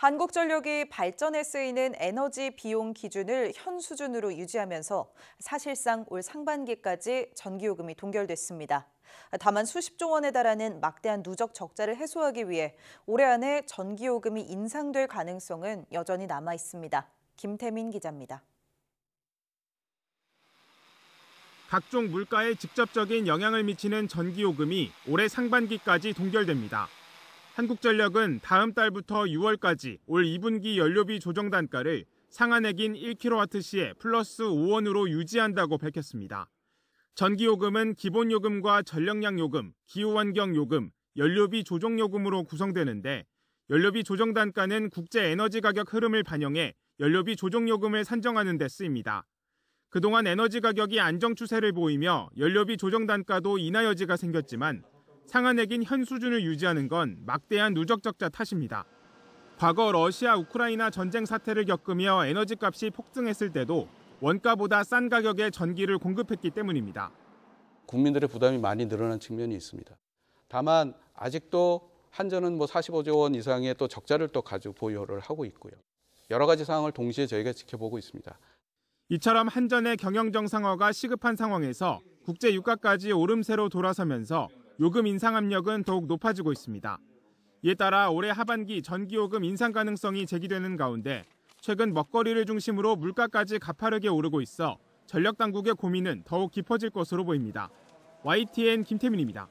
한국전력이 발전에 쓰이는 에너지 비용 기준을 현 수준으로 유지하면서 사실상 올 상반기까지 전기요금이 동결됐습니다. 다만 수십조 원에 달하는 막대한 누적 적자를 해소하기 위해 올해 안에 전기요금이 인상될 가능성은 여전히 남아 있습니다. 김태민 기자입니다. 각종 물가에 직접적인 영향을 미치는 전기요금이 올해 상반기까지 동결됩니다. 한국전력은 다음 달부터 6월까지 올 2분기 연료비 조정 단가를 상한액인 1kWh에 플러스 5원으로 유지한다고 밝혔습니다. 전기요금은 기본요금과 전력량요금, 기후환경요금, 연료비 조정요금으로 구성되는데 연료비 조정 단가는 국제 에너지 가격 흐름을 반영해 연료비 조정요금을 산정하는 데 쓰입니다. 그동안 에너지 가격이 안정 추세를 보이며 연료비 조정 단가도 인하 여지가 생겼지만 상한액인 현 수준을 유지하는 건 막대한 누적적자 탓입니다. 과거 러시아 우크라이나 전쟁 사태를 겪으며 에너지 값이 폭등했을 때도 원가보다 싼 가격에 전기를 공급했기 때문입니다. 국민들의 부담이 많이 늘어난 측면이 있습니다. 다만 아직도 한전은 뭐 45조 원 이상의 또 적자를 또 가지고 보유를 하고 있고요. 여러 가지 상황을 동시에 저희가 지켜보고 있습니다. 이처럼 한전의 경영 정상화가 시급한 상황에서 국제 유가까지 오름세로 돌아서면서 요금 인상 압력은 더욱 높아지고 있습니다. 이에 따라 올해 하반기 전기요금 인상 가능성이 제기되는 가운데 최근 먹거리를 중심으로 물가까지 가파르게 오르고 있어 전력 당국의 고민은 더욱 깊어질 것으로 보입니다. YTN 김태민입니다.